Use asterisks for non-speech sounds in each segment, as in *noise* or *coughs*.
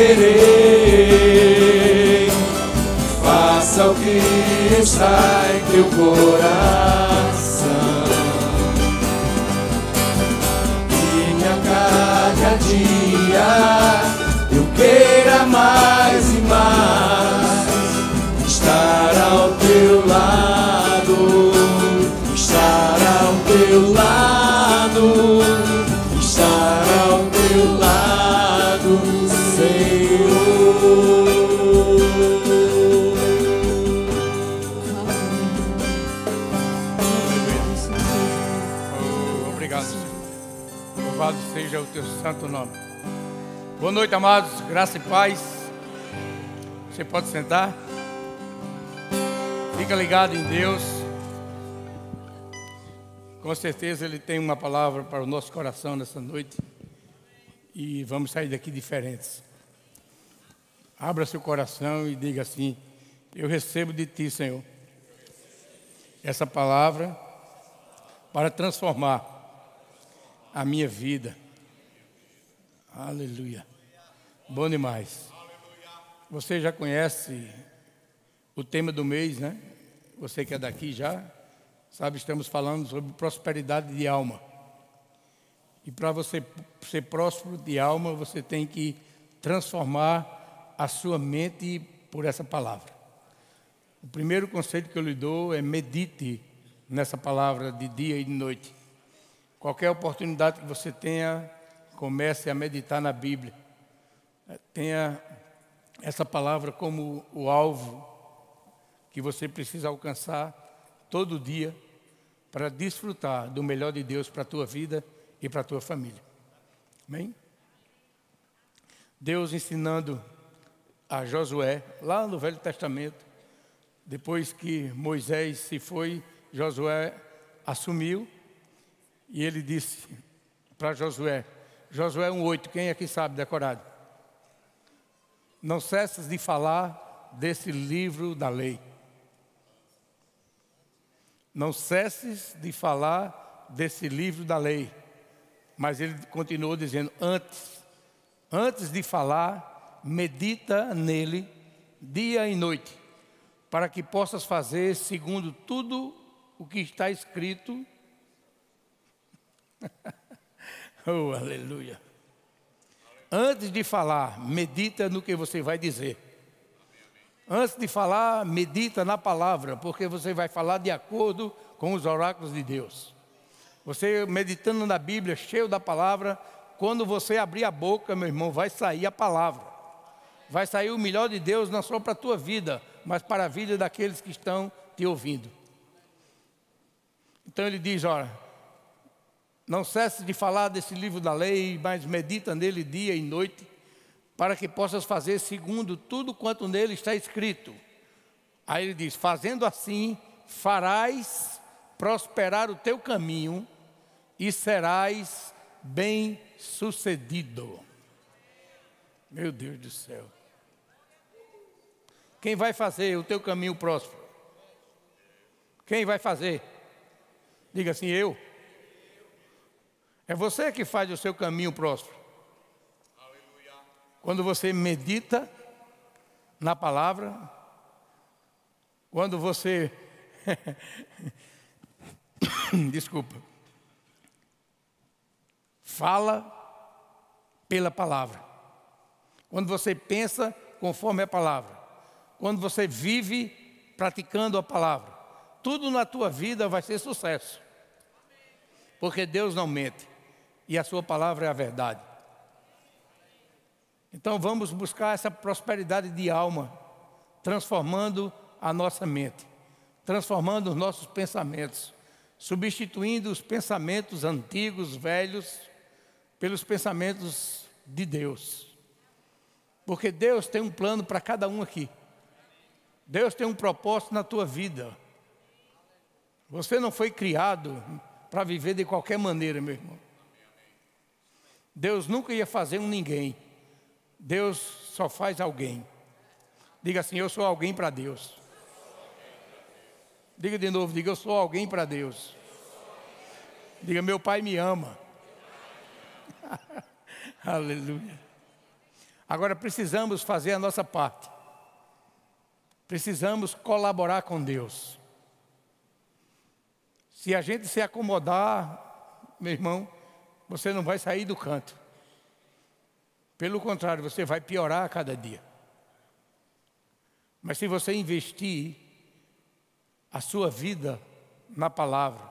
querer. Faça o que está em teu coração. E a cada dia eu queira mais o teu santo nome. Boa noite, amados, graça e paz. Você pode sentar. Fica ligado em Deus. Com certeza Ele tem uma palavra para o nosso coração nessa noite. E vamos sair daqui diferentes. Abra seu coração e diga assim: Eu recebo de Ti, Senhor, essa palavra para transformar a minha vida Aleluia. Bom demais. Você já conhece o tema do mês, né? Você que é daqui já, sabe, estamos falando sobre prosperidade de alma. E para você ser próspero de alma, você tem que transformar a sua mente por essa palavra. O primeiro conselho que eu lhe dou é medite nessa palavra de dia e de noite. Qualquer oportunidade que você tenha, comece a meditar na Bíblia. É, tenha essa palavra como o alvo que você precisa alcançar todo dia para desfrutar do melhor de Deus para a tua vida e para a tua família. Amém? Deus ensinando a Josué, lá no Velho Testamento, depois que Moisés se foi, Josué assumiu e ele disse para Josué: Josué 1,8, quem aqui é sabe decorado? Não cessas de falar desse livro da lei. Não cesses de falar desse livro da lei. Mas ele continuou dizendo: antes, antes de falar, medita nele dia e noite, para que possas fazer segundo tudo o que está escrito. *laughs* Oh, aleluia. Antes de falar, medita no que você vai dizer. Antes de falar, medita na palavra, porque você vai falar de acordo com os oráculos de Deus. Você meditando na Bíblia, cheio da palavra, quando você abrir a boca, meu irmão, vai sair a palavra. Vai sair o melhor de Deus não só para a tua vida, mas para a vida daqueles que estão te ouvindo. Então ele diz: olha, não cesse de falar desse livro da lei, mas medita nele dia e noite, para que possas fazer segundo tudo quanto nele está escrito. Aí ele diz: Fazendo assim, farás prosperar o teu caminho e serás bem-sucedido. Meu Deus do céu. Quem vai fazer o teu caminho próspero? Quem vai fazer? Diga assim: eu. É você que faz o seu caminho próspero. Quando você medita na palavra, quando você. *coughs* Desculpa. Fala pela palavra. Quando você pensa conforme a palavra. Quando você vive praticando a palavra. Tudo na tua vida vai ser sucesso. Porque Deus não mente e a sua palavra é a verdade. Então vamos buscar essa prosperidade de alma, transformando a nossa mente, transformando os nossos pensamentos, substituindo os pensamentos antigos, velhos, pelos pensamentos de Deus. Porque Deus tem um plano para cada um aqui. Deus tem um propósito na tua vida. Você não foi criado para viver de qualquer maneira, meu irmão. Deus nunca ia fazer um ninguém. Deus só faz alguém. Diga assim: Eu sou alguém para Deus. Diga de novo: Diga, eu sou alguém para Deus. Diga, meu pai me ama. *laughs* Aleluia. Agora precisamos fazer a nossa parte. Precisamos colaborar com Deus. Se a gente se acomodar, meu irmão, você não vai sair do canto. Pelo contrário, você vai piorar a cada dia. Mas se você investir a sua vida na palavra,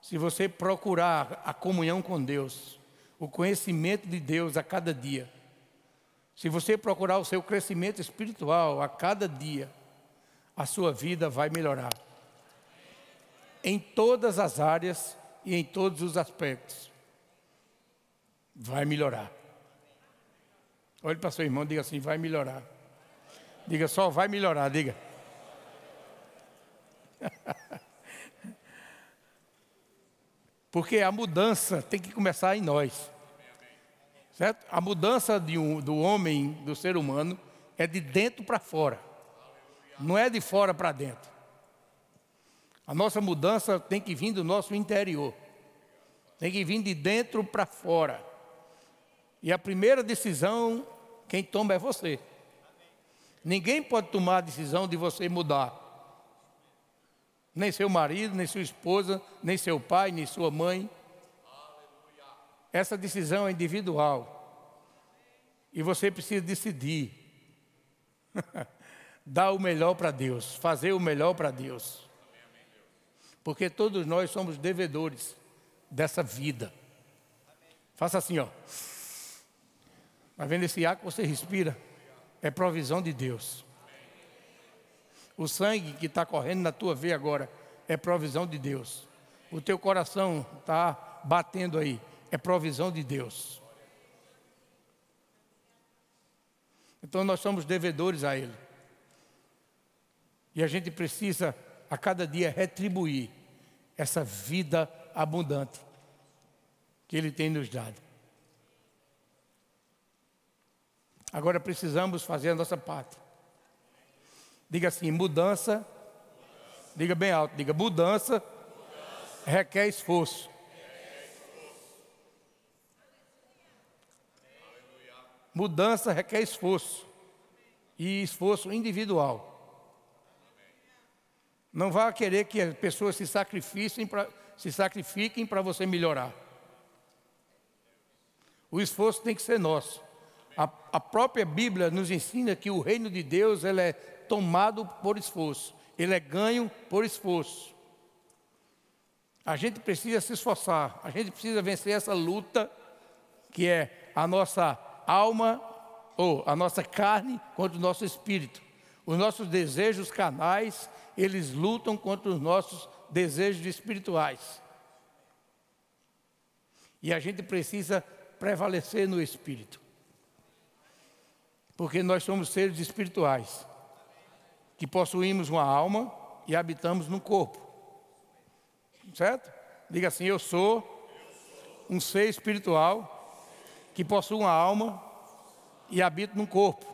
se você procurar a comunhão com Deus, o conhecimento de Deus a cada dia, se você procurar o seu crescimento espiritual a cada dia, a sua vida vai melhorar. Em todas as áreas e em todos os aspectos. Vai melhorar. Olhe para seu irmão diga assim: vai melhorar. Diga só, vai melhorar, diga. *laughs* Porque a mudança tem que começar em nós. Certo? A mudança um, do homem, do ser humano, é de dentro para fora. Não é de fora para dentro. A nossa mudança tem que vir do nosso interior. Tem que vir de dentro para fora. E a primeira decisão, quem toma é você. Ninguém pode tomar a decisão de você mudar. Nem seu marido, nem sua esposa, nem seu pai, nem sua mãe. Essa decisão é individual. E você precisa decidir. *laughs* Dar o melhor para Deus, fazer o melhor para Deus. Porque todos nós somos devedores dessa vida. Faça assim, ó. Mas vendo esse ar que você respira, é provisão de Deus. O sangue que está correndo na tua veia agora é provisão de Deus. O teu coração está batendo aí, é provisão de Deus. Então nós somos devedores a Ele. E a gente precisa a cada dia retribuir essa vida abundante que Ele tem nos dado. Agora precisamos fazer a nossa parte. Diga assim: mudança. mudança. Diga bem alto: diga mudança, mudança. Requer, esforço. Mudança requer esforço. E esforço individual. Não vá querer que as pessoas se sacrifiquem se sacrifiquem para você melhorar. O esforço tem que ser nosso. A, a própria Bíblia nos ensina que o reino de Deus ele é tomado por esforço, ele é ganho por esforço. A gente precisa se esforçar, a gente precisa vencer essa luta que é a nossa alma ou a nossa carne contra o nosso espírito. Os nossos desejos carnais, eles lutam contra os nossos desejos espirituais. E a gente precisa prevalecer no espírito porque nós somos seres espirituais, que possuímos uma alma e habitamos num corpo. Certo? Diga assim: Eu sou um ser espiritual que possui uma alma e habito num corpo.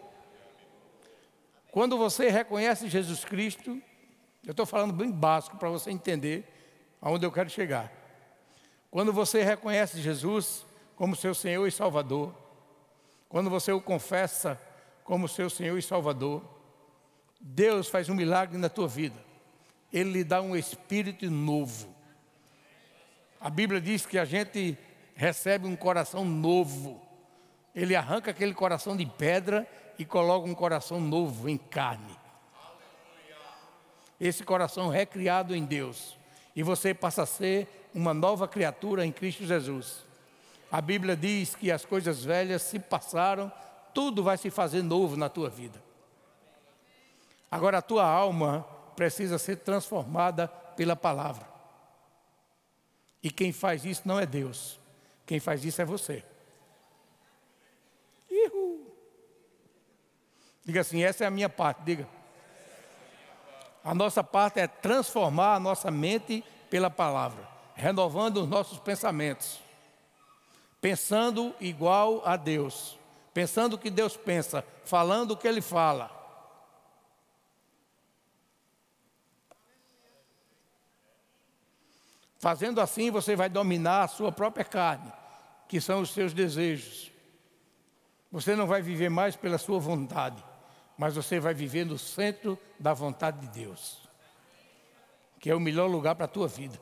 Quando você reconhece Jesus Cristo, eu estou falando bem básico para você entender aonde eu quero chegar. Quando você reconhece Jesus como seu Senhor e Salvador, quando você o confessa como seu Senhor e Salvador, Deus faz um milagre na tua vida. Ele lhe dá um espírito novo. A Bíblia diz que a gente recebe um coração novo. Ele arranca aquele coração de pedra e coloca um coração novo em carne. Esse coração recriado em Deus. E você passa a ser uma nova criatura em Cristo Jesus. A Bíblia diz que as coisas velhas se passaram tudo vai se fazer novo na tua vida. Agora a tua alma precisa ser transformada pela palavra. E quem faz isso não é Deus, quem faz isso é você. Ihu. Diga assim: essa é a minha parte, diga. A nossa parte é transformar a nossa mente pela palavra, renovando os nossos pensamentos, pensando igual a Deus pensando o que Deus pensa, falando o que Ele fala. Fazendo assim, você vai dominar a sua própria carne, que são os seus desejos. Você não vai viver mais pela sua vontade, mas você vai viver no centro da vontade de Deus, que é o melhor lugar para a tua vida.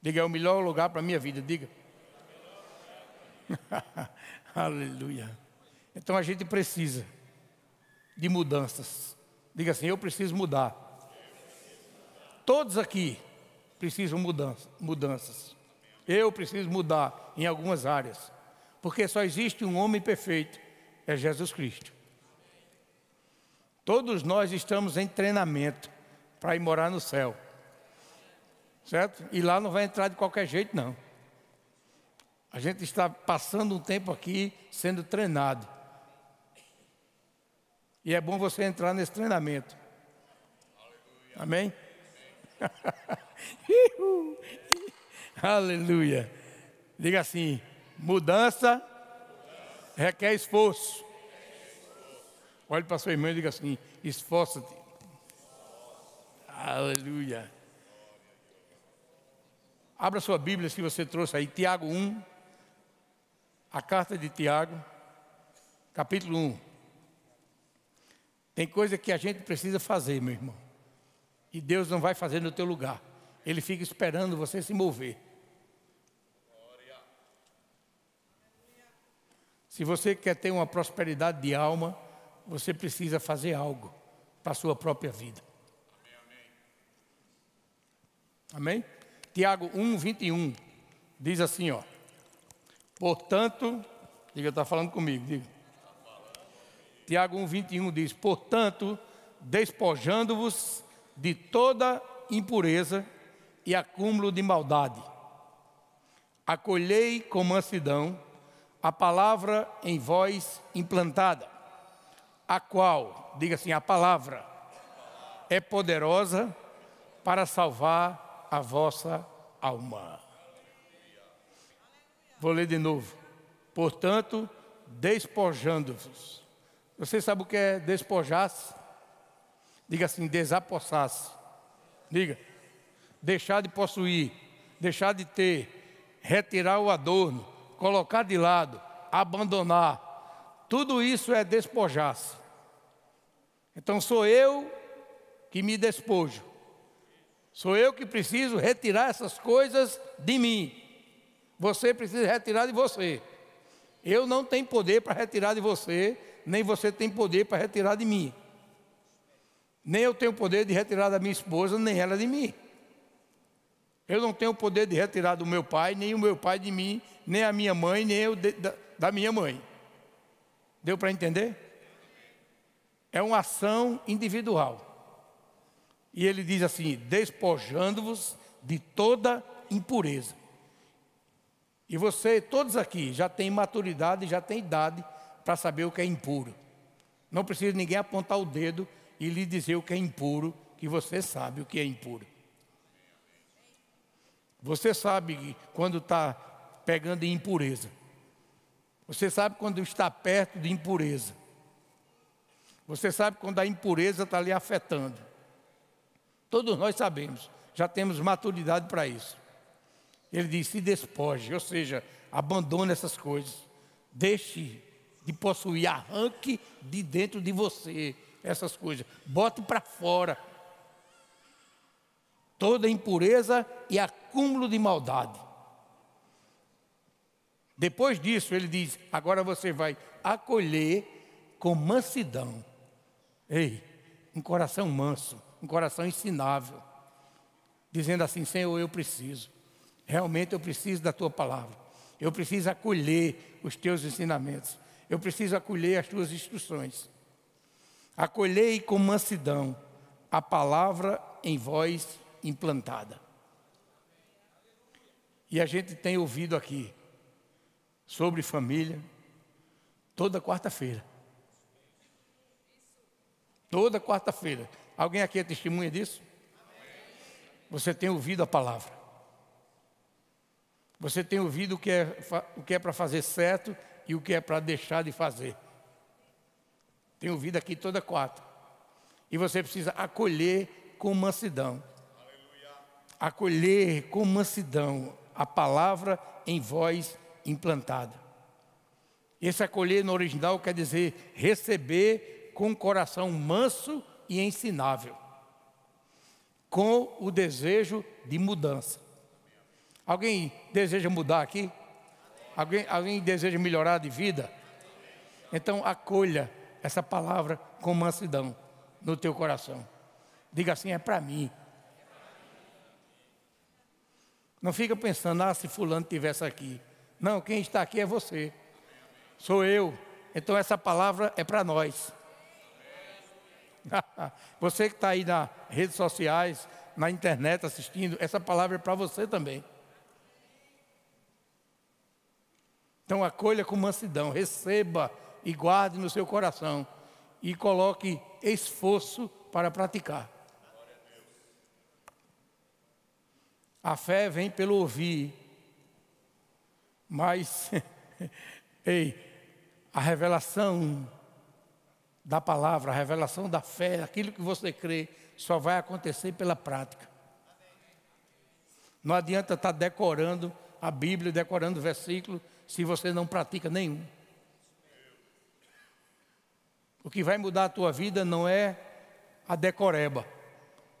Diga, é o melhor lugar para a minha vida, diga. *laughs* Aleluia. Então a gente precisa de mudanças. Diga assim: eu preciso mudar. Todos aqui precisam mudança, mudanças. Eu preciso mudar em algumas áreas. Porque só existe um homem perfeito: é Jesus Cristo. Todos nós estamos em treinamento para ir morar no céu. Certo? E lá não vai entrar de qualquer jeito, não. A gente está passando um tempo aqui sendo treinado. E é bom você entrar nesse treinamento. Amém? *laughs* Aleluia. Diga assim: mudança, requer esforço. Olhe para sua irmã e diga assim: esforça-te. Aleluia. Abra sua Bíblia se você trouxe aí, Tiago 1 a carta de Tiago, capítulo 1. Tem coisa que a gente precisa fazer, meu irmão. E Deus não vai fazer no teu lugar. Ele fica esperando você se mover. Se você quer ter uma prosperidade de alma, você precisa fazer algo para a sua própria vida. Amém? Tiago 1, 21 diz assim: ó. Portanto, diga, está falando comigo, diga. Tiago 1,21 diz: Portanto, despojando-vos de toda impureza e acúmulo de maldade, acolhei com mansidão a palavra em vós implantada, a qual, diga assim, a palavra é poderosa para salvar a vossa alma. Vou ler de novo. Portanto, despojando-vos. Você sabe o que é despojar-se? Diga assim, desapossar-se. Diga, deixar de possuir, deixar de ter, retirar o adorno, colocar de lado, abandonar. Tudo isso é despojar-se. Então sou eu que me despojo. Sou eu que preciso retirar essas coisas de mim você precisa retirar de você. Eu não tenho poder para retirar de você, nem você tem poder para retirar de mim. Nem eu tenho poder de retirar da minha esposa, nem ela de mim. Eu não tenho poder de retirar do meu pai, nem o meu pai de mim, nem a minha mãe, nem eu de, da, da minha mãe. Deu para entender? É uma ação individual. E ele diz assim: despojando-vos de toda impureza. E você, todos aqui, já tem maturidade, já tem idade para saber o que é impuro. Não precisa ninguém apontar o dedo e lhe dizer o que é impuro, que você sabe o que é impuro. Você sabe quando está pegando em impureza. Você sabe quando está perto de impureza. Você sabe quando a impureza está lhe afetando. Todos nós sabemos, já temos maturidade para isso. Ele diz: se despoje, ou seja, abandone essas coisas, deixe de possuir, arranque de dentro de você essas coisas, bote para fora toda impureza e acúmulo de maldade. Depois disso, ele diz: agora você vai acolher com mansidão. Ei, um coração manso, um coração ensinável, dizendo assim: Senhor, eu preciso. Realmente eu preciso da tua palavra. Eu preciso acolher os teus ensinamentos. Eu preciso acolher as tuas instruções. Acolhei com mansidão a palavra em voz implantada. E a gente tem ouvido aqui sobre família toda quarta-feira. Toda quarta-feira. Alguém aqui é testemunha disso? Você tem ouvido a palavra. Você tem ouvido o que é, o que é para fazer certo e o que é para deixar de fazer. Tem ouvido aqui toda quatro. E você precisa acolher com mansidão. Acolher com mansidão a palavra em voz implantada. Esse acolher no original quer dizer receber com coração manso e ensinável, com o desejo de mudança. Alguém deseja mudar aqui? Alguém, alguém deseja melhorar de vida? Então acolha essa palavra com mansidão no teu coração. Diga assim: é para mim. Não fica pensando, ah, se Fulano estivesse aqui. Não, quem está aqui é você. Sou eu. Então essa palavra é para nós. *laughs* você que está aí nas redes sociais, na internet assistindo, essa palavra é para você também. Então acolha com mansidão, receba e guarde no seu coração e coloque esforço para praticar. A fé vem pelo ouvir, mas *laughs* ei, a revelação da palavra, a revelação da fé, aquilo que você crê, só vai acontecer pela prática. Não adianta estar tá decorando a Bíblia, decorando versículo, se você não pratica nenhum. O que vai mudar a tua vida não é a decoreba.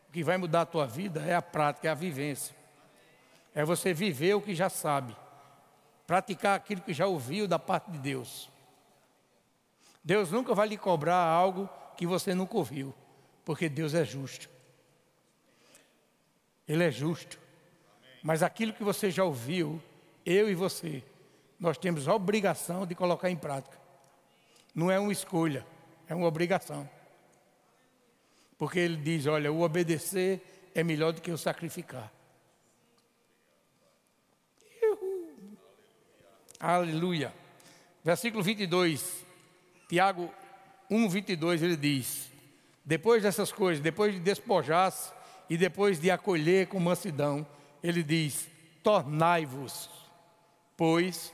O que vai mudar a tua vida é a prática, é a vivência. É você viver o que já sabe, praticar aquilo que já ouviu da parte de Deus. Deus nunca vai lhe cobrar algo que você nunca ouviu, porque Deus é justo. Ele é justo. Mas aquilo que você já ouviu, eu e você, nós temos a obrigação de colocar em prática. Não é uma escolha, é uma obrigação. Porque ele diz: olha, o obedecer é melhor do que o sacrificar. Aleluia. Versículo 22, Tiago 1, 22, ele diz: depois dessas coisas, depois de despojar-se e depois de acolher com mansidão, ele diz: tornai-vos, pois,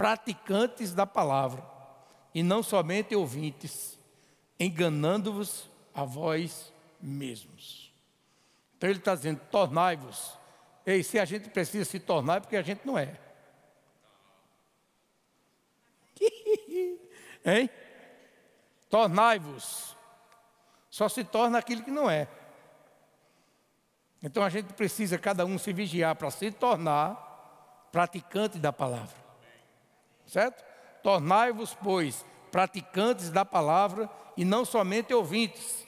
praticantes da palavra, e não somente ouvintes, enganando-vos a vós mesmos. Então ele está dizendo: tornai-vos. E se a gente precisa se tornar, é porque a gente não é. *laughs* hein? Tornai-vos. Só se torna aquilo que não é. Então a gente precisa, cada um, se vigiar para se tornar praticante da palavra certo? Tornai-vos, pois, praticantes da palavra e não somente ouvintes,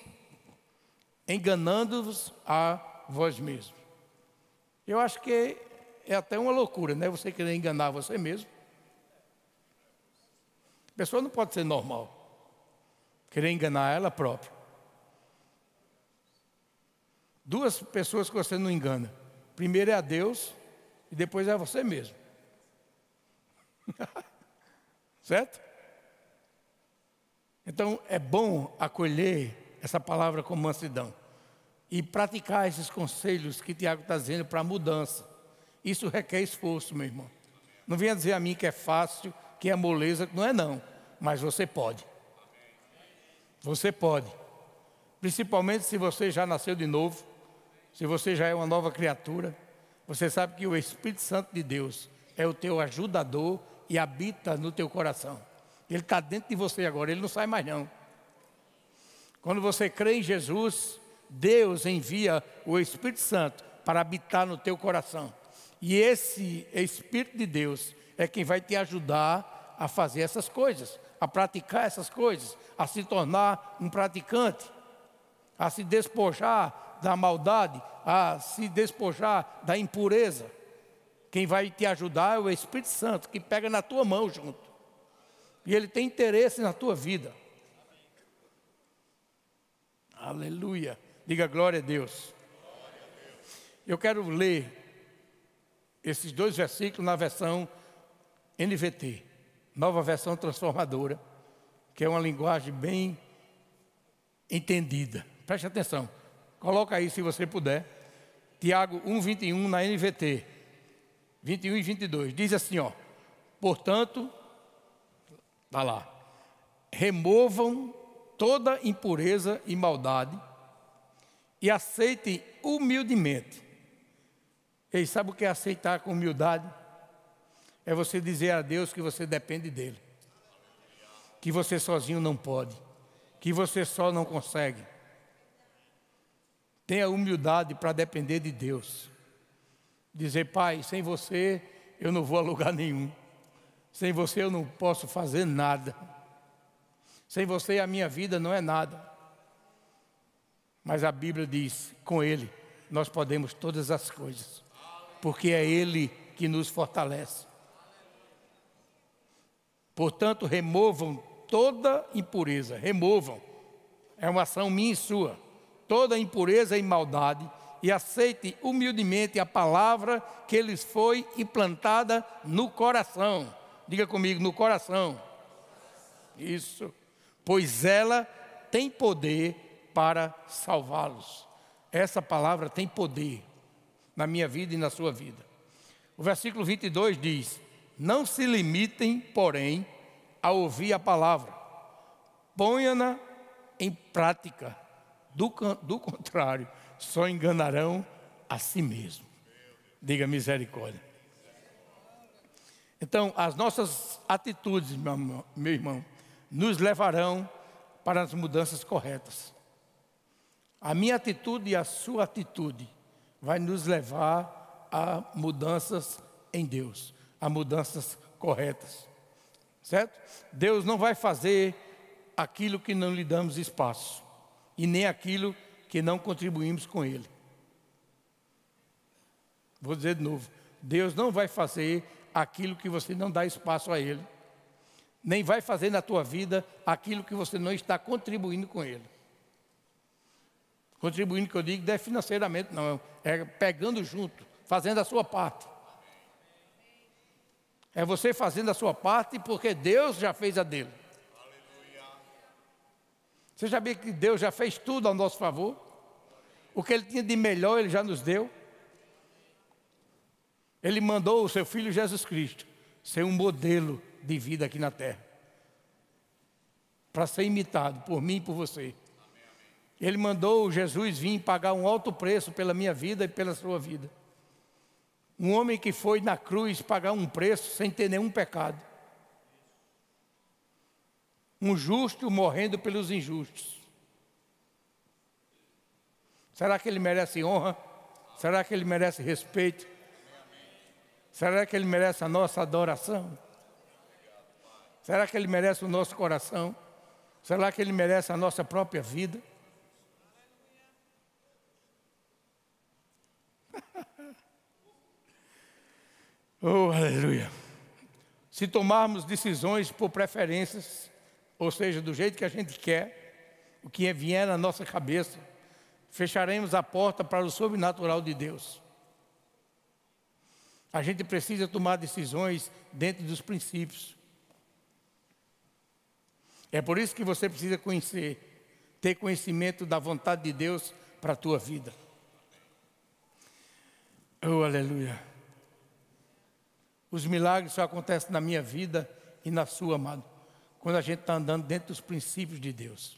enganando-vos a vós mesmos. Eu acho que é até uma loucura, né? Você querer enganar você mesmo. A pessoa não pode ser normal. Querer enganar ela própria. Duas pessoas que você não engana. Primeiro é a Deus e depois é você mesmo. *laughs* Certo? Então é bom acolher essa palavra com mansidão e praticar esses conselhos que Tiago está dizendo para a mudança. Isso requer esforço, meu irmão. Não venha dizer a mim que é fácil, que é moleza, não é não, mas você pode. Você pode. Principalmente se você já nasceu de novo, se você já é uma nova criatura, você sabe que o Espírito Santo de Deus é o teu ajudador e habita no teu coração. Ele está dentro de você agora, ele não sai mais não. Quando você crê em Jesus, Deus envia o Espírito Santo para habitar no teu coração. E esse Espírito de Deus é quem vai te ajudar a fazer essas coisas, a praticar essas coisas, a se tornar um praticante, a se despojar da maldade, a se despojar da impureza. Quem vai te ajudar é o Espírito Santo, que pega na tua mão junto. E ele tem interesse na tua vida. Aleluia. Diga glória a, glória a Deus. Eu quero ler esses dois versículos na versão NVT, nova versão transformadora, que é uma linguagem bem entendida. Preste atenção. Coloca aí se você puder. Tiago 1:21 na NVT. 21 e 22. Diz assim, ó. Portanto, tá lá. Removam toda impureza e maldade e aceitem humildemente. E sabe o que é aceitar com humildade? É você dizer a Deus que você depende dele. Que você sozinho não pode. Que você só não consegue. Tenha humildade para depender de Deus. Dizer, pai, sem você eu não vou a lugar nenhum. Sem você eu não posso fazer nada. Sem você a minha vida não é nada. Mas a Bíblia diz: com Ele nós podemos todas as coisas, porque é Ele que nos fortalece. Portanto, removam toda impureza, removam. É uma ação minha e sua. Toda impureza e maldade e aceite humildemente a palavra que lhes foi implantada no coração. Diga comigo, no coração. Isso. Pois ela tem poder para salvá-los. Essa palavra tem poder na minha vida e na sua vida. O versículo 22 diz: Não se limitem, porém, a ouvir a palavra, ponha-na em prática, do, do contrário, só enganarão a si mesmo. Diga misericórdia. Então, as nossas atitudes, meu irmão, nos levarão para as mudanças corretas. A minha atitude e a sua atitude vai nos levar a mudanças em Deus, a mudanças corretas. Certo? Deus não vai fazer aquilo que não lhe damos espaço e nem aquilo que que não contribuímos com Ele. Vou dizer de novo: Deus não vai fazer aquilo que você não dá espaço a Ele, nem vai fazer na tua vida aquilo que você não está contribuindo com Ele. Contribuindo, que eu digo, não é financeiramente, não, é pegando junto, fazendo a sua parte. É você fazendo a sua parte porque Deus já fez a dele. Você já viu que Deus já fez tudo ao nosso favor? O que ele tinha de melhor, ele já nos deu. Ele mandou o seu filho Jesus Cristo ser um modelo de vida aqui na terra, para ser imitado por mim e por você. Ele mandou Jesus vir pagar um alto preço pela minha vida e pela sua vida. Um homem que foi na cruz pagar um preço sem ter nenhum pecado um justo morrendo pelos injustos. Será que ele merece honra? Será que ele merece respeito? Será que ele merece a nossa adoração? Será que ele merece o nosso coração? Será que ele merece a nossa própria vida? *laughs* oh, aleluia. Se tomarmos decisões por preferências, ou seja, do jeito que a gente quer, o que vier na nossa cabeça, fecharemos a porta para o sobrenatural de Deus. A gente precisa tomar decisões dentro dos princípios. É por isso que você precisa conhecer, ter conhecimento da vontade de Deus para a tua vida. Oh, aleluia. Os milagres só acontecem na minha vida e na sua, amado quando a gente está andando dentro dos princípios de Deus.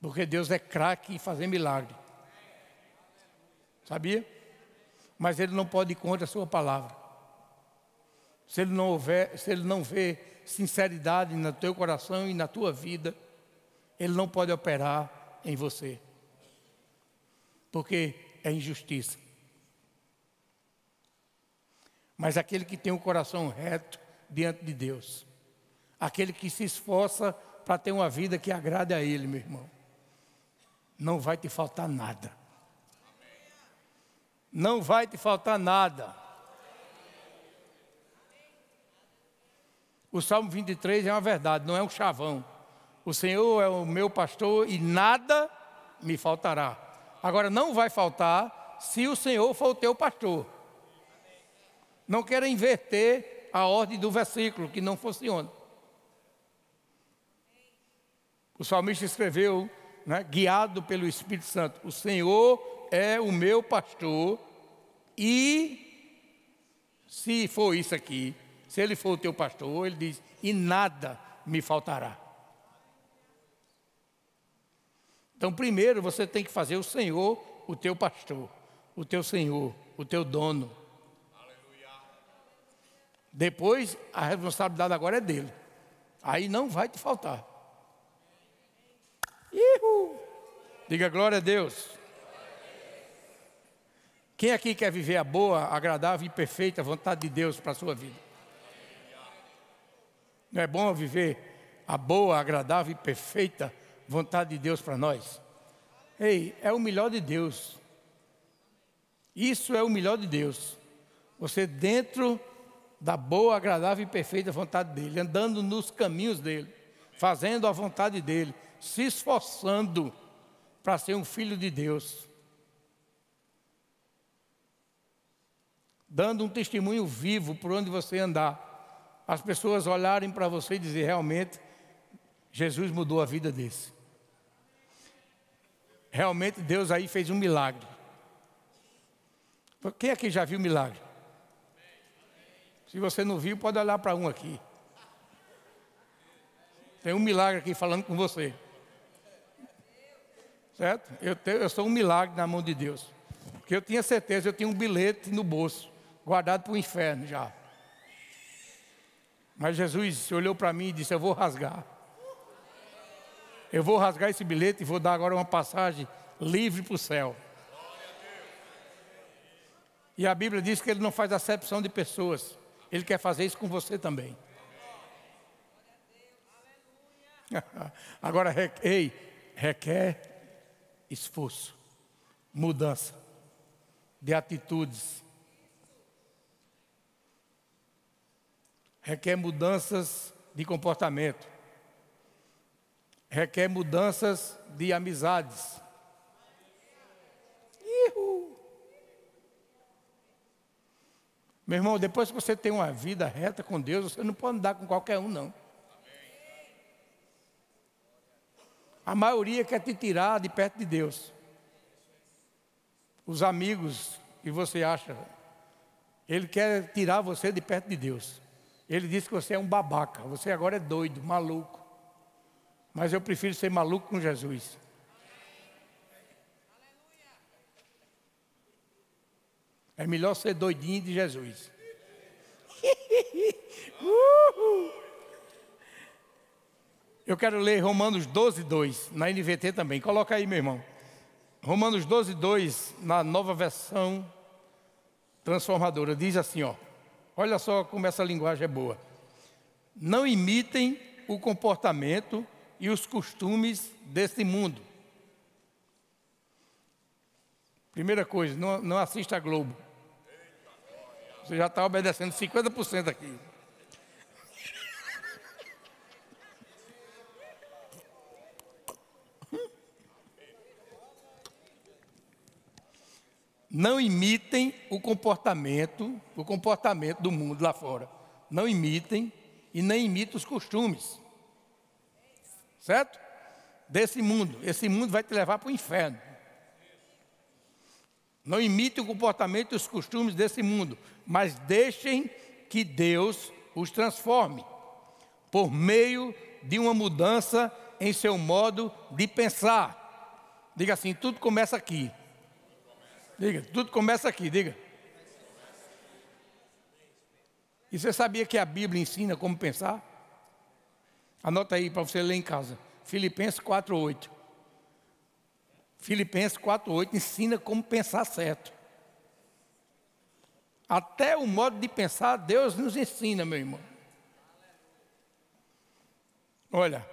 Porque Deus é craque em fazer milagre. Sabia? Mas ele não pode ir contra a sua palavra. Se ele não houver, se ele não vê sinceridade no teu coração e na tua vida, ele não pode operar em você. Porque é injustiça. Mas aquele que tem o coração reto diante de Deus, Aquele que se esforça para ter uma vida que agrade a Ele, meu irmão. Não vai te faltar nada. Não vai te faltar nada. O Salmo 23 é uma verdade, não é um chavão. O Senhor é o meu pastor e nada me faltará. Agora, não vai faltar se o Senhor for o teu pastor. Não quero inverter a ordem do versículo, que não funciona. O salmista escreveu, né, guiado pelo Espírito Santo: O Senhor é o meu pastor, e se for isso aqui, se ele for o teu pastor, ele diz: E nada me faltará. Então, primeiro você tem que fazer o Senhor o teu pastor, o teu Senhor, o teu dono. Aleluia. Depois, a responsabilidade agora é dele. Aí não vai te faltar. Ihu. Diga glória a Deus. Quem aqui quer viver a boa, agradável e perfeita vontade de Deus para a sua vida? Não é bom viver a boa, agradável e perfeita vontade de Deus para nós? Ei, é o melhor de Deus. Isso é o melhor de Deus. Você dentro da boa, agradável e perfeita vontade dele, andando nos caminhos dele, fazendo a vontade dele, se esforçando para ser um filho de Deus. Dando um testemunho vivo por onde você andar. As pessoas olharem para você e dizer realmente Jesus mudou a vida desse. Realmente Deus aí fez um milagre. Quem aqui já viu milagre? Se você não viu, pode olhar para um aqui. Tem um milagre aqui falando com você certo? Eu, tenho, eu sou um milagre na mão de Deus. Porque eu tinha certeza, eu tinha um bilhete no bolso, guardado para o inferno já. Mas Jesus olhou para mim e disse: Eu vou rasgar. Eu vou rasgar esse bilhete e vou dar agora uma passagem livre para o céu. E a Bíblia diz que ele não faz acepção de pessoas. Ele quer fazer isso com você também. *laughs* Agora, ei, requer esforço, mudança de atitudes. Requer mudanças de comportamento. Requer mudanças de amizades. Ihu. Meu irmão, depois que você tem uma vida reta com Deus, você não pode andar com qualquer um, não. A maioria quer te tirar de perto de Deus. Os amigos que você acha, ele quer tirar você de perto de Deus. Ele diz que você é um babaca, você agora é doido, maluco. Mas eu prefiro ser maluco com Jesus. É melhor ser doidinho de Jesus. *laughs* Uhul. Eu quero ler Romanos 12, 2, na NVT também. Coloca aí, meu irmão. Romanos 12, 2, na nova versão transformadora, diz assim: ó, olha só como essa linguagem é boa. Não imitem o comportamento e os costumes deste mundo. Primeira coisa, não, não assista a Globo. Você já está obedecendo 50% aqui. Não imitem o comportamento, o comportamento do mundo lá fora. Não imitem e nem imitem os costumes. Certo? Desse mundo. Esse mundo vai te levar para o inferno. Não imitem o comportamento e os costumes desse mundo, mas deixem que Deus os transforme por meio de uma mudança em seu modo de pensar. Diga assim: tudo começa aqui. Diga, tudo começa aqui, diga. E você sabia que a Bíblia ensina como pensar? Anota aí para você ler em casa. Filipenses 4:8. Filipenses 4:8 ensina como pensar certo. Até o modo de pensar Deus nos ensina, meu irmão. Olha,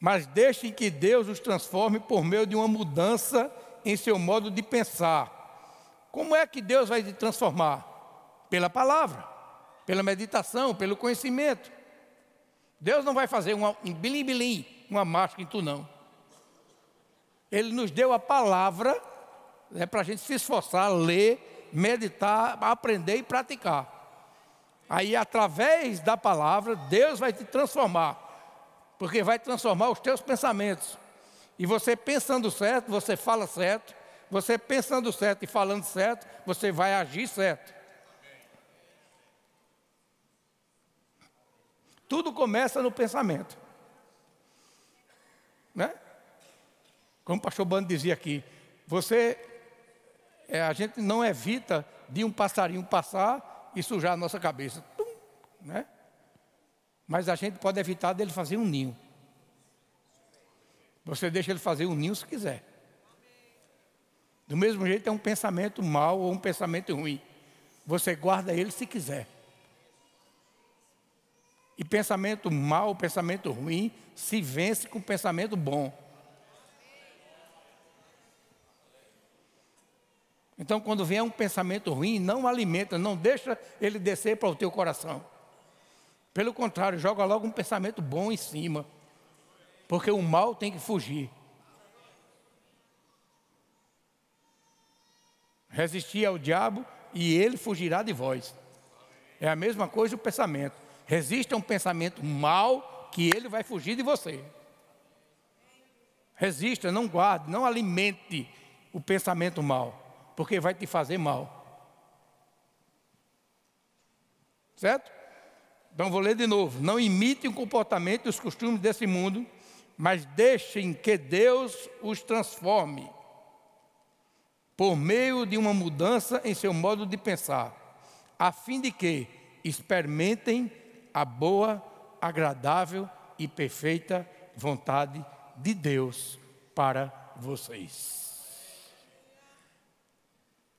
mas deixem que Deus os transforme por meio de uma mudança em seu modo de pensar. Como é que Deus vai te transformar? Pela palavra, pela meditação, pelo conhecimento. Deus não vai fazer uma, um bilim-bilim, uma máscara em tu, não. Ele nos deu a palavra né, para a gente se esforçar, ler, meditar, aprender e praticar. Aí, através da palavra, Deus vai te transformar, porque vai transformar os teus pensamentos, e você pensando certo, você fala certo. Você pensando certo e falando certo, você vai agir certo. Tudo começa no pensamento. Né? Como o pastor Bando dizia aqui, você é, a gente não evita de um passarinho passar e sujar a nossa cabeça. Tum, né? Mas a gente pode evitar dele fazer um ninho. Você deixa ele fazer o ninho se quiser. Do mesmo jeito é um pensamento mau ou um pensamento ruim. Você guarda ele se quiser. E pensamento mau, pensamento ruim, se vence com pensamento bom. Então, quando vier um pensamento ruim, não alimenta, não deixa ele descer para o teu coração. Pelo contrário, joga logo um pensamento bom em cima porque o mal tem que fugir. Resistir ao diabo e ele fugirá de vós. É a mesma coisa o pensamento. Resista a um pensamento mal que ele vai fugir de você. Resista, não guarde, não alimente o pensamento mal, porque vai te fazer mal. Certo? Então vou ler de novo. Não imite o comportamento e os costumes desse mundo, mas deixem que Deus os transforme por meio de uma mudança em seu modo de pensar, a fim de que experimentem a boa, agradável e perfeita vontade de Deus para vocês.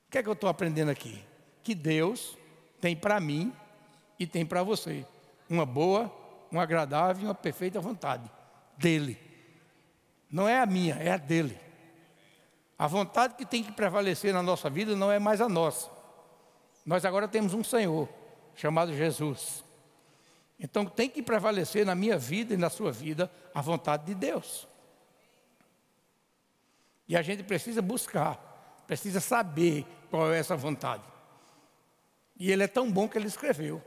O que é que eu estou aprendendo aqui? Que Deus tem para mim e tem para você uma boa, uma agradável e uma perfeita vontade dele. Não é a minha, é a dele. A vontade que tem que prevalecer na nossa vida não é mais a nossa. Nós agora temos um Senhor, chamado Jesus. Então tem que prevalecer na minha vida e na sua vida a vontade de Deus. E a gente precisa buscar, precisa saber qual é essa vontade. E ele é tão bom que ele escreveu.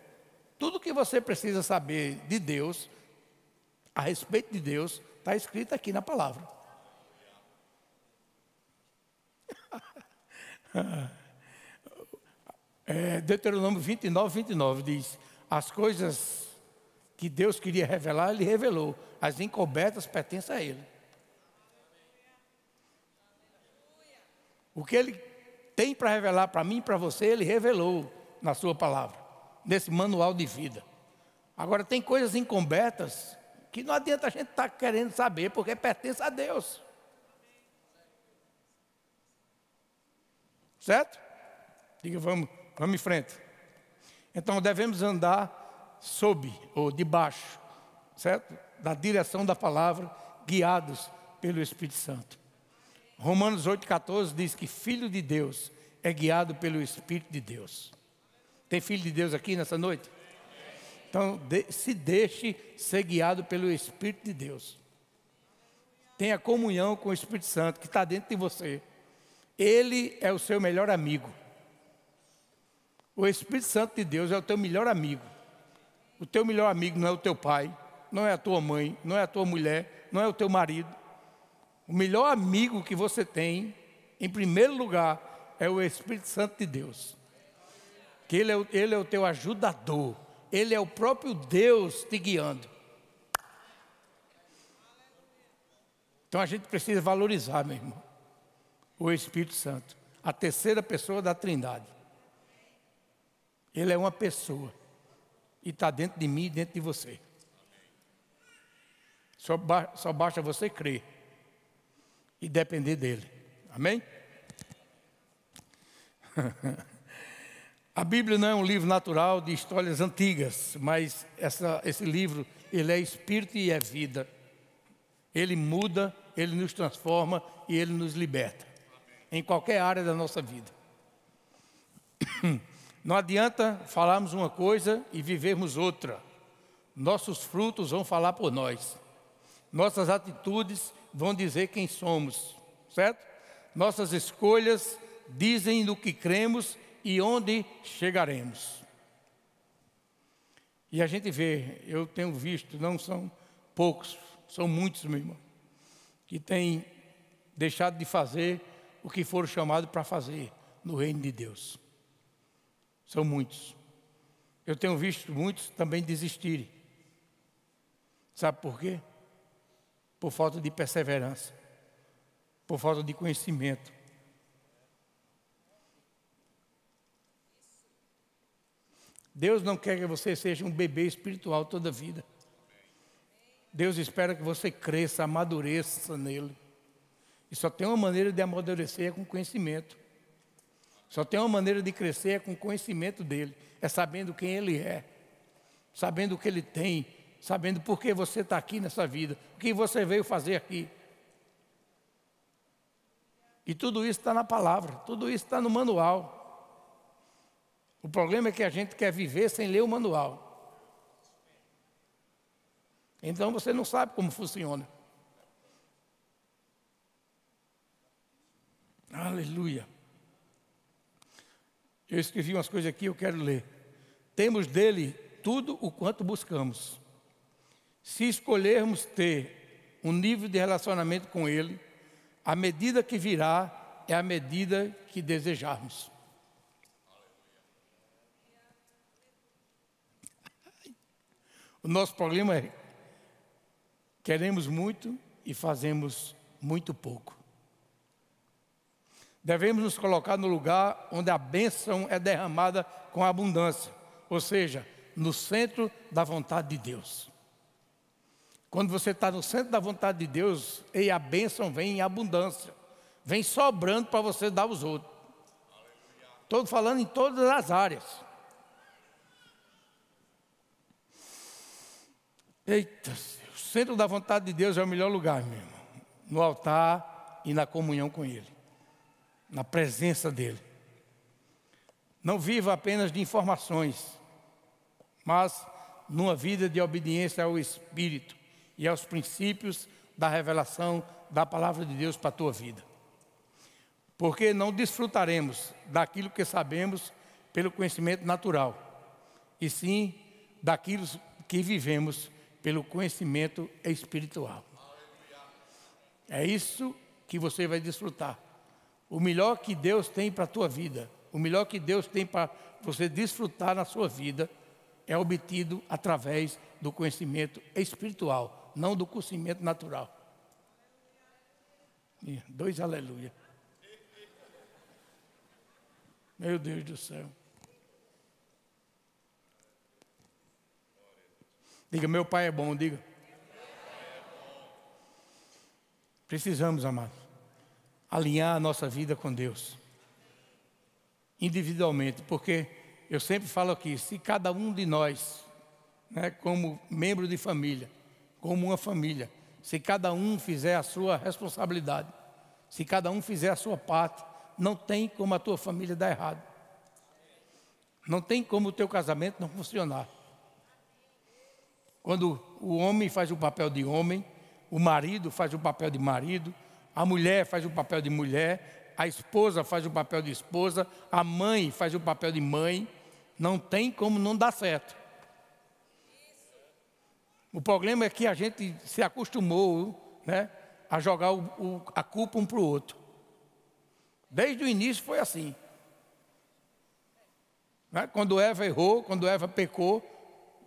Tudo que você precisa saber de Deus, a respeito de Deus está escrito aqui na palavra. *laughs* é, Deuteronômio 29, 29 diz: As coisas que Deus queria revelar, ele revelou, as encobertas pertencem a ele. O que ele tem para revelar para mim e para você, ele revelou na sua palavra, nesse manual de vida. Agora, tem coisas encobertas que não adianta a gente estar tá querendo saber, porque pertence a Deus. Certo? Diga, vamos, vamos em frente. Então devemos andar sob ou debaixo, certo? Da direção da palavra, guiados pelo Espírito Santo. Romanos 8,14 diz que filho de Deus é guiado pelo Espírito de Deus. Tem filho de Deus aqui nessa noite? Então, de, se deixe ser guiado pelo Espírito de Deus. Tenha comunhão com o Espírito Santo que está dentro de você. Ele é o seu melhor amigo. O Espírito Santo de Deus é o teu melhor amigo. O teu melhor amigo não é o teu pai, não é a tua mãe, não é a tua mulher, não é o teu marido. O melhor amigo que você tem, em primeiro lugar, é o Espírito Santo de Deus. Que ele é, ele é o teu ajudador. Ele é o próprio Deus te guiando. Então a gente precisa valorizar, meu irmão, o Espírito Santo, a terceira pessoa da Trindade. Ele é uma pessoa e está dentro de mim e dentro de você. Só, ba só basta você crer e depender dele. Amém? *laughs* A Bíblia não é um livro natural de histórias antigas, mas essa, esse livro ele é espírito e é vida. Ele muda, ele nos transforma e ele nos liberta em qualquer área da nossa vida. *coughs* Não adianta falarmos uma coisa e vivermos outra. Nossos frutos vão falar por nós. Nossas atitudes vão dizer quem somos, certo? Nossas escolhas dizem do que cremos e onde chegaremos. E a gente vê, eu tenho visto, não são poucos, são muitos, meu irmão, que têm deixado de fazer o que foram chamados para fazer no reino de Deus. São muitos. Eu tenho visto muitos também desistirem. Sabe por quê? Por falta de perseverança, por falta de conhecimento, Deus não quer que você seja um bebê espiritual toda a vida. Deus espera que você cresça, amadureça nele. E só tem uma maneira de amadurecer é com conhecimento. Só tem uma maneira de crescer é com conhecimento dele. É sabendo quem ele é, sabendo o que ele tem, sabendo por que você está aqui nessa vida, o que você veio fazer aqui. E tudo isso está na palavra, tudo isso está no manual. O problema é que a gente quer viver sem ler o manual. Então você não sabe como funciona. Aleluia. Eu escrevi umas coisas aqui, eu quero ler. Temos dele tudo o quanto buscamos. Se escolhermos ter um nível de relacionamento com ele, a medida que virá é a medida que desejarmos. O nosso problema é queremos muito e fazemos muito pouco. Devemos nos colocar no lugar onde a bênção é derramada com abundância, ou seja, no centro da vontade de Deus. Quando você está no centro da vontade de Deus, e a bênção vem em abundância, vem sobrando para você dar aos outros. Estou falando em todas as áreas. Eita, o centro da vontade de Deus é o melhor lugar, meu irmão. No altar e na comunhão com Ele. Na presença dEle. Não viva apenas de informações, mas numa vida de obediência ao Espírito e aos princípios da revelação da palavra de Deus para a tua vida. Porque não desfrutaremos daquilo que sabemos pelo conhecimento natural, e sim daquilo que vivemos pelo conhecimento espiritual. É isso que você vai desfrutar. O melhor que Deus tem para a tua vida, o melhor que Deus tem para você desfrutar na sua vida, é obtido através do conhecimento espiritual, não do conhecimento natural. Dois aleluia. Meu Deus do céu. Diga, meu pai é bom, diga. Precisamos, amados, alinhar a nossa vida com Deus. Individualmente, porque eu sempre falo aqui, se cada um de nós, né, como membro de família, como uma família, se cada um fizer a sua responsabilidade, se cada um fizer a sua parte, não tem como a tua família dar errado. Não tem como o teu casamento não funcionar. Quando o homem faz o papel de homem, o marido faz o papel de marido, a mulher faz o papel de mulher, a esposa faz o papel de esposa, a mãe faz o papel de mãe, não tem como não dar certo. O problema é que a gente se acostumou né, a jogar o, o, a culpa um para o outro. Desde o início foi assim. Né? Quando Eva errou, quando Eva pecou,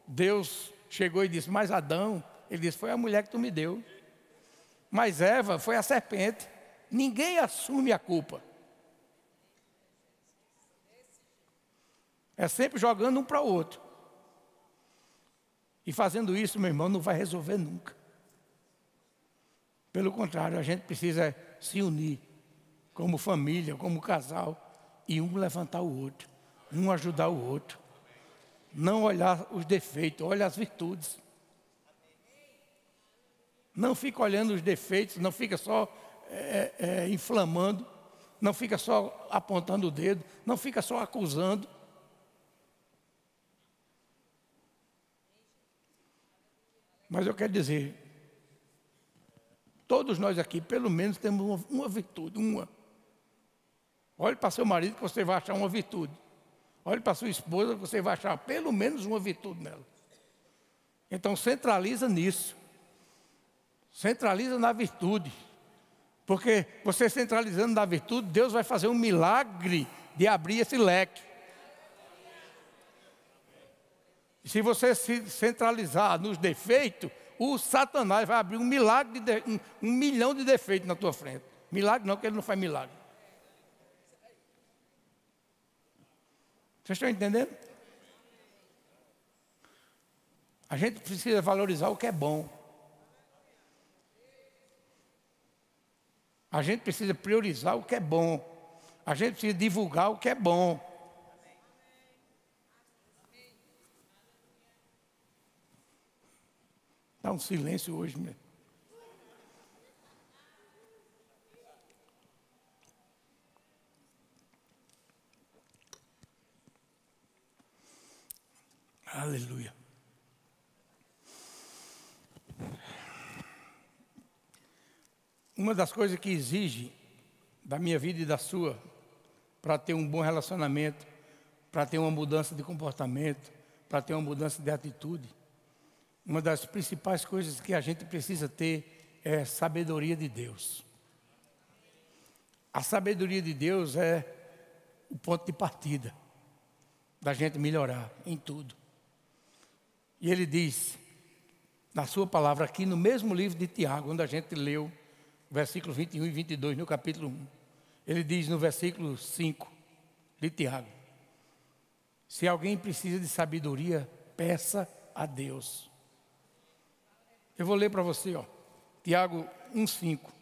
Deus chegou e disse: Mas Adão, ele disse: Foi a mulher que tu me deu. Mas Eva foi a serpente. Ninguém assume a culpa. É sempre jogando um para o outro. E fazendo isso, meu irmão, não vai resolver nunca. Pelo contrário, a gente precisa se unir, como família, como casal, e um levantar o outro, um ajudar o outro não olhar os defeitos, olha as virtudes. Não fica olhando os defeitos, não fica só é, é, é, inflamando, não fica só apontando o dedo, não fica só acusando. Mas eu quero dizer, todos nós aqui, pelo menos, temos uma, uma virtude, uma. Olhe para seu marido que você vai achar uma virtude. Olhe para sua esposa, você vai achar pelo menos uma virtude nela. Então centraliza nisso. Centraliza na virtude. Porque você centralizando na virtude, Deus vai fazer um milagre de abrir esse leque. E se você se centralizar nos defeitos, o Satanás vai abrir um milagre, de, um, um milhão de defeitos na tua frente. Milagre não, porque ele não faz milagre. Vocês estão entendendo? A gente precisa valorizar o que é bom. A gente precisa priorizar o que é bom. A gente precisa divulgar o que é bom. Está um silêncio hoje mesmo. Aleluia. Uma das coisas que exige da minha vida e da sua, para ter um bom relacionamento, para ter uma mudança de comportamento, para ter uma mudança de atitude, uma das principais coisas que a gente precisa ter é sabedoria de Deus. A sabedoria de Deus é o ponto de partida da gente melhorar em tudo. E ele diz, na sua palavra, aqui no mesmo livro de Tiago, onde a gente leu, versículos 21 e 22, no capítulo 1. Ele diz no versículo 5 de Tiago: Se alguém precisa de sabedoria, peça a Deus. Eu vou ler para você, ó. Tiago 5.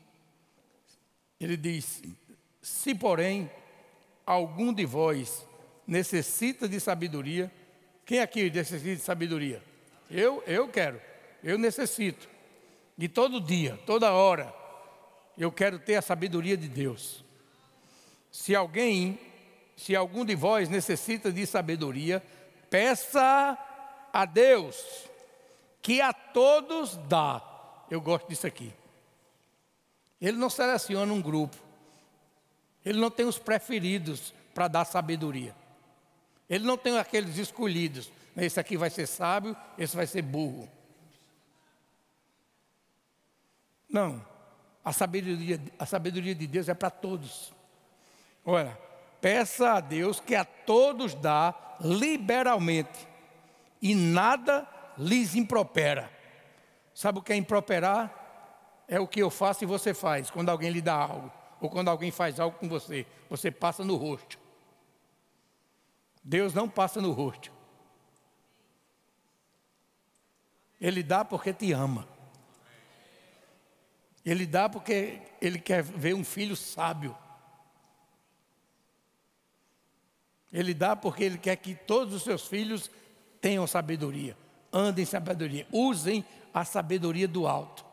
Ele diz: Se, porém, algum de vós necessita de sabedoria, quem aqui necessita de sabedoria? Eu, eu quero, eu necessito. De todo dia, toda hora, eu quero ter a sabedoria de Deus. Se alguém, se algum de vós necessita de sabedoria, peça a Deus, que a todos dá. Eu gosto disso aqui. Ele não seleciona um grupo. Ele não tem os preferidos para dar sabedoria. Ele não tem aqueles escolhidos. Né, esse aqui vai ser sábio, esse vai ser burro. Não. A sabedoria, a sabedoria de Deus é para todos. Olha, peça a Deus que a todos dá liberalmente e nada lhes impropera. Sabe o que é improperar? É o que eu faço e você faz quando alguém lhe dá algo ou quando alguém faz algo com você. Você passa no rosto. Deus não passa no rosto. Ele dá porque te ama. Ele dá porque ele quer ver um filho sábio. Ele dá porque ele quer que todos os seus filhos tenham sabedoria, andem em sabedoria, usem a sabedoria do alto.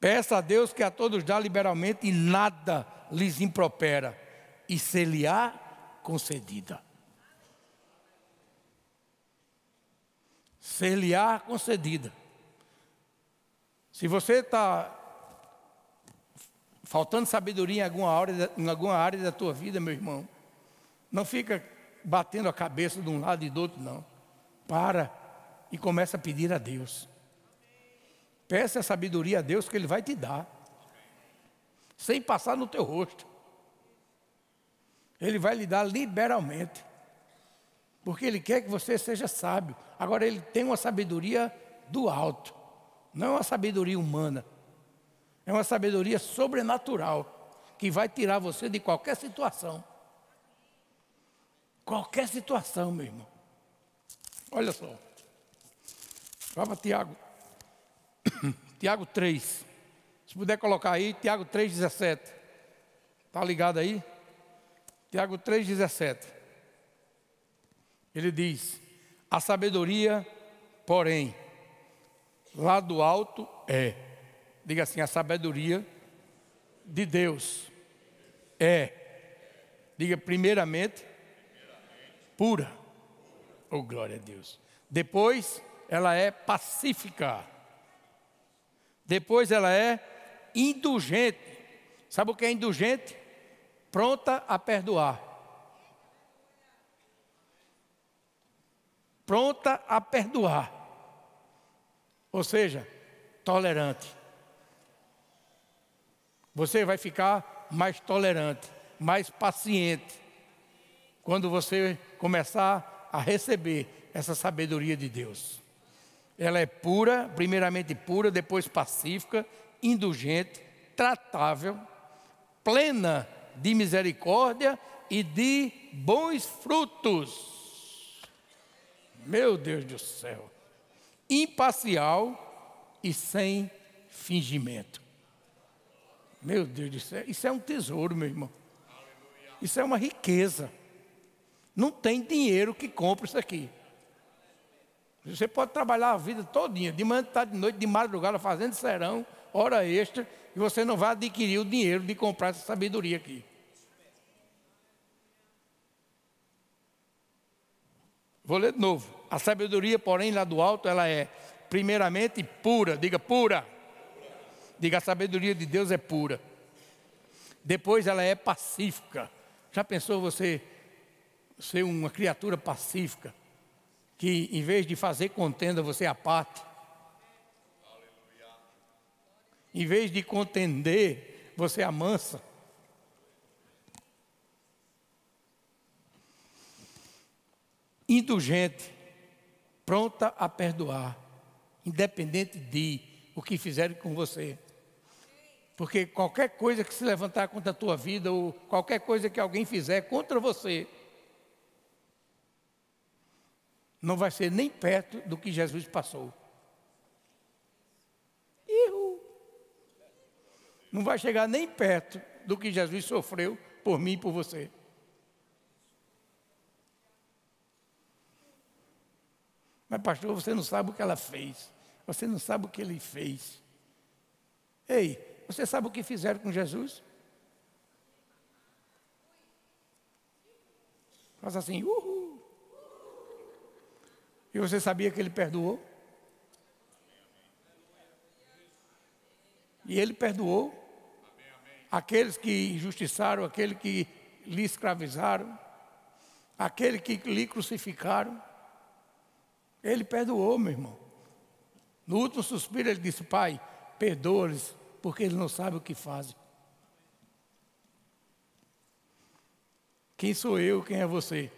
Peça a Deus que a todos dá liberalmente e nada lhes impropera, e se lhe há concedida. ser-lhe-á concedida. Se você está faltando sabedoria em alguma, hora, em alguma área da tua vida, meu irmão, não fica batendo a cabeça de um lado e do outro, não. Para e começa a pedir a Deus. Peça a sabedoria a Deus que Ele vai te dar. Sem passar no teu rosto. Ele vai lhe dar liberalmente. Porque Ele quer que você seja sábio. Agora, ele tem uma sabedoria do alto, não é uma sabedoria humana, é uma sabedoria sobrenatural que vai tirar você de qualquer situação. Qualquer situação, meu irmão. Olha só. Vá para Tiago. *coughs* Tiago 3. Se puder colocar aí, Tiago 3,17. Está ligado aí? Tiago 3,17. Ele diz: a sabedoria, porém, lá do alto é, diga assim, a sabedoria de Deus é, diga primeiramente, pura. Oh, glória a Deus. Depois, ela é pacífica. Depois, ela é indulgente. Sabe o que é indulgente? Pronta a perdoar. pronta a perdoar. Ou seja, tolerante. Você vai ficar mais tolerante, mais paciente, quando você começar a receber essa sabedoria de Deus. Ela é pura, primeiramente pura, depois pacífica, indulgente, tratável, plena de misericórdia e de bons frutos meu Deus do céu. Imparcial e sem fingimento. Meu Deus do céu, isso é um tesouro, meu irmão. Isso é uma riqueza. Não tem dinheiro que compre isso aqui. Você pode trabalhar a vida todinha, de manhã, tarde, de noite, de madrugada, fazendo serão, hora extra, e você não vai adquirir o dinheiro de comprar essa sabedoria aqui. Vou ler de novo. A sabedoria, porém, lá do alto, ela é primeiramente pura. Diga pura. Diga a sabedoria de Deus é pura. Depois ela é pacífica. Já pensou você ser uma criatura pacífica? Que em vez de fazer contenda, você apate. Em vez de contender, você amansa. indulgente, pronta a perdoar, independente de o que fizerem com você. Porque qualquer coisa que se levantar contra a tua vida, ou qualquer coisa que alguém fizer contra você, não vai ser nem perto do que Jesus passou. Erro! Não vai chegar nem perto do que Jesus sofreu por mim e por você. Mas, pastor, você não sabe o que ela fez. Você não sabe o que ele fez. Ei, você sabe o que fizeram com Jesus? Faz assim, uhul. E você sabia que ele perdoou? E ele perdoou aqueles que injustiçaram, aquele que lhe escravizaram, aquele que lhe crucificaram. Ele perdoou, meu irmão. No último suspiro, ele disse: Pai, perdoa-lhes, porque eles não sabem o que fazem. Quem sou eu, quem é você,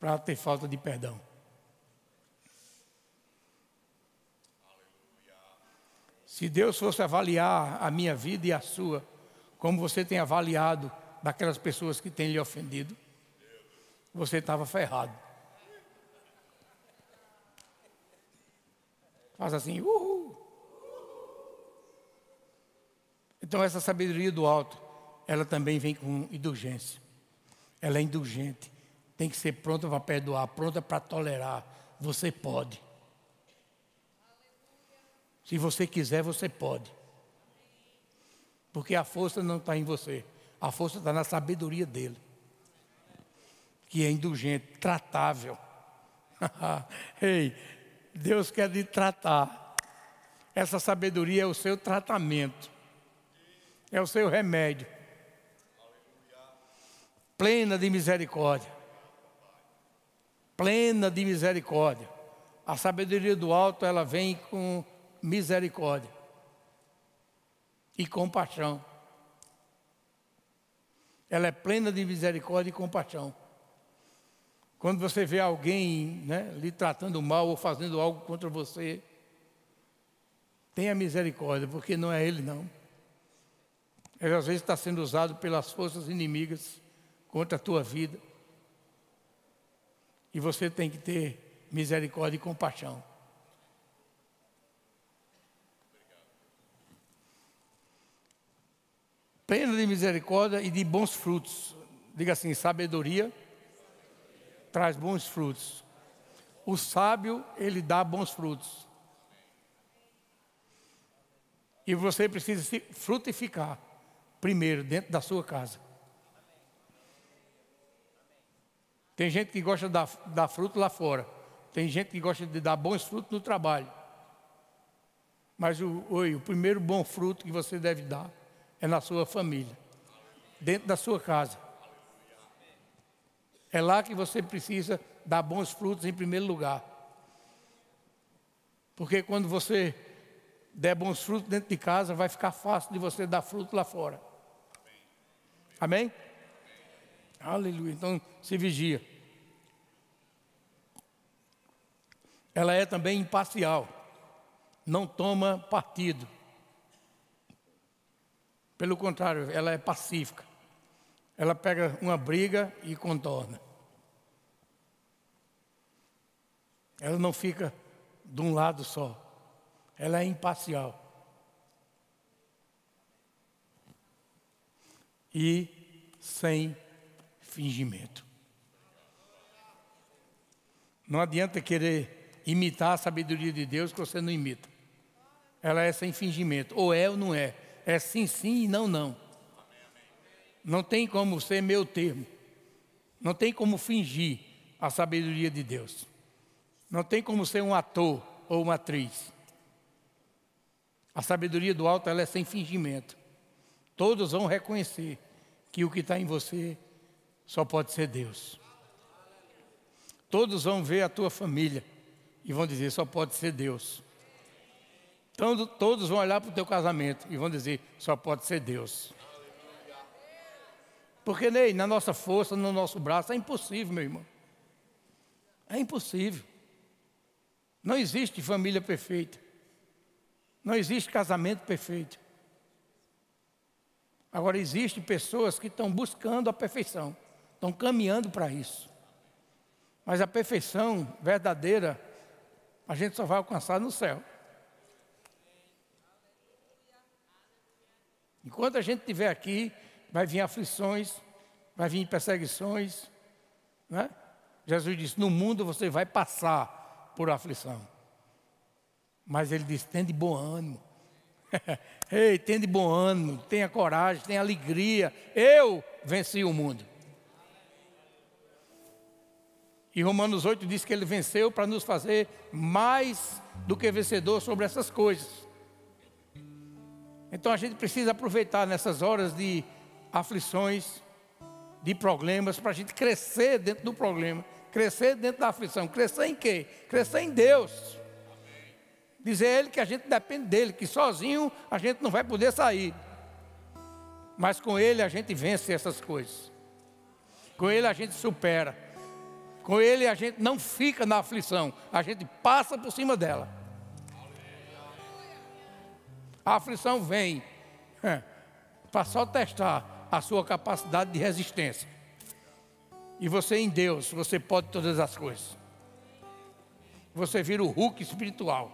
para ter falta de perdão? Se Deus fosse avaliar a minha vida e a sua, como você tem avaliado daquelas pessoas que têm lhe ofendido, você estava ferrado. Faz assim, uhul. Então, essa sabedoria do alto, ela também vem com indulgência. Ela é indulgente. Tem que ser pronta para perdoar, pronta para tolerar. Você pode. Se você quiser, você pode. Porque a força não está em você. A força está na sabedoria dele. Que é indulgente, tratável. *laughs* Ei, hey, Deus quer lhe tratar. Essa sabedoria é o seu tratamento, é o seu remédio. Plena de misericórdia. Plena de misericórdia. A sabedoria do alto, ela vem com misericórdia e compaixão. Ela é plena de misericórdia e compaixão. Quando você vê alguém né, lhe tratando mal ou fazendo algo contra você, tenha misericórdia, porque não é ele não. Ele às vezes está sendo usado pelas forças inimigas contra a tua vida. E você tem que ter misericórdia e compaixão. Plena de misericórdia e de bons frutos. Diga assim, sabedoria traz bons frutos. O sábio, ele dá bons frutos. E você precisa se frutificar primeiro dentro da sua casa. Tem gente que gosta de dar, dar fruto lá fora. Tem gente que gosta de dar bons frutos no trabalho. Mas o, oi, o primeiro bom fruto que você deve dar é na sua família, dentro da sua casa. É lá que você precisa dar bons frutos em primeiro lugar. Porque quando você der bons frutos dentro de casa, vai ficar fácil de você dar fruto lá fora. Amém? Amém? Aleluia. Então se vigia. Ela é também imparcial, não toma partido. Pelo contrário, ela é pacífica ela pega uma briga e contorna. Ela não fica de um lado só. Ela é imparcial. E sem fingimento. Não adianta querer imitar a sabedoria de Deus que você não imita. Ela é sem fingimento. Ou é ou não é. É sim, sim e não, não. Não tem como ser meu termo. Não tem como fingir a sabedoria de Deus. Não tem como ser um ator ou uma atriz. A sabedoria do alto ela é sem fingimento. Todos vão reconhecer que o que está em você só pode ser Deus. Todos vão ver a tua família e vão dizer só pode ser Deus. Então, todos vão olhar para o teu casamento e vão dizer só pode ser Deus. Porque nem na nossa força, no nosso braço, é impossível, meu irmão. É impossível. Não existe família perfeita. Não existe casamento perfeito. Agora, existem pessoas que estão buscando a perfeição, estão caminhando para isso. Mas a perfeição verdadeira, a gente só vai alcançar no céu. Enquanto a gente estiver aqui, vai vir aflições, vai vir perseguições. Né? Jesus disse: No mundo você vai passar por aflição. Mas ele disse: Tende bom ânimo. *laughs* Ei, tende bom ânimo, tenha coragem, tenha alegria. Eu venci o mundo. E Romanos 8 diz que ele venceu para nos fazer mais do que vencedor sobre essas coisas. Então a gente precisa aproveitar nessas horas de aflições, de problemas, para a gente crescer dentro do problema, crescer dentro da aflição. Crescer em quê? Crescer em Deus. Dizer a Ele que a gente depende dEle, que sozinho a gente não vai poder sair. Mas com Ele a gente vence essas coisas. Com Ele a gente supera. Com Ele a gente não fica na aflição, a gente passa por cima dela. A aflição vem *laughs* para só testar a sua capacidade de resistência. E você em Deus, você pode todas as coisas. Você vira o Hulk espiritual.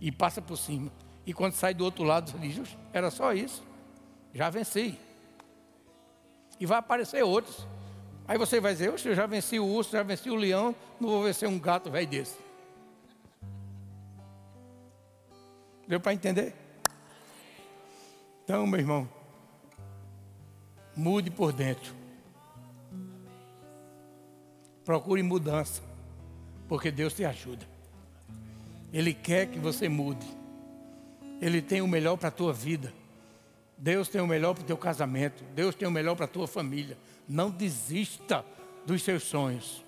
E passa por cima. E quando sai do outro lado, você diz, era só isso. Já venci. E vai aparecer outros. Aí você vai dizer, eu já venci o urso, já venci o leão, não vou vencer um gato velho desse. Deu para entender? Então, meu irmão, mude por dentro. Procure mudança, porque Deus te ajuda. Ele quer que você mude. Ele tem o melhor para a tua vida. Deus tem o melhor para o teu casamento. Deus tem o melhor para a tua família. Não desista dos seus sonhos.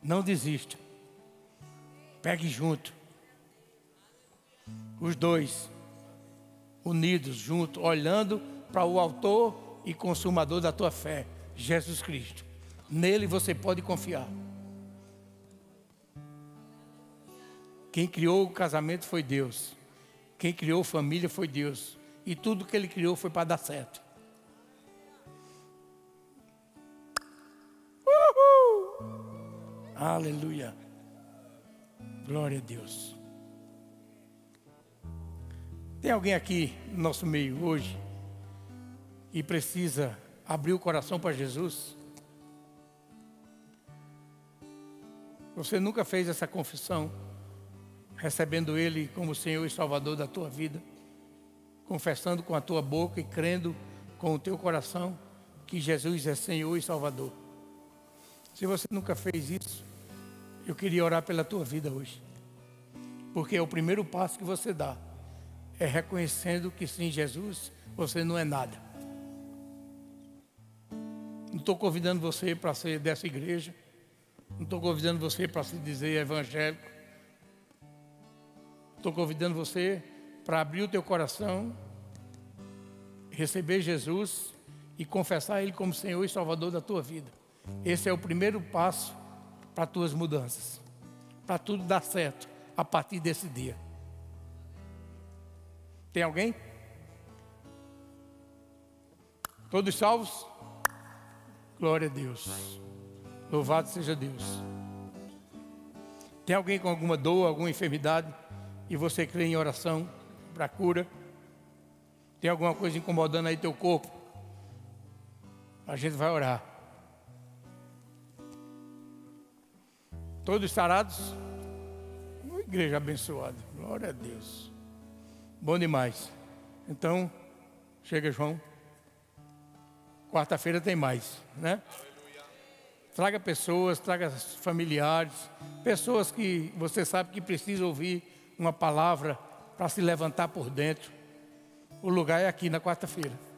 Não desista. Pegue junto. Os dois unidos, juntos, olhando para o Autor e Consumador da tua fé, Jesus Cristo. Nele você pode confiar. Quem criou o casamento foi Deus. Quem criou a família foi Deus. E tudo que Ele criou foi para dar certo. Uhul! Aleluia. Glória a Deus. Tem alguém aqui no nosso meio hoje e precisa abrir o coração para Jesus? Você nunca fez essa confissão, recebendo Ele como Senhor e Salvador da tua vida, confessando com a tua boca e crendo com o teu coração que Jesus é Senhor e Salvador. Se você nunca fez isso, eu queria orar pela tua vida hoje, porque é o primeiro passo que você dá é reconhecendo que sem Jesus você não é nada. Não estou convidando você para ser dessa igreja. Não estou convidando você para se dizer evangélico. Estou convidando você para abrir o teu coração, receber Jesus e confessar Ele como Senhor e Salvador da tua vida. Esse é o primeiro passo para tuas mudanças, para tudo dar certo a partir desse dia. Tem alguém? Todos salvos? Glória a Deus. Louvado seja Deus. Tem alguém com alguma dor, alguma enfermidade e você crê em oração para cura? Tem alguma coisa incomodando aí teu corpo? A gente vai orar. Todos sarados? Uma igreja abençoada. Glória a Deus. Bom demais. Então, chega, João. Quarta-feira tem mais, né? Traga pessoas, traga familiares, pessoas que você sabe que precisa ouvir uma palavra para se levantar por dentro. O lugar é aqui na quarta-feira.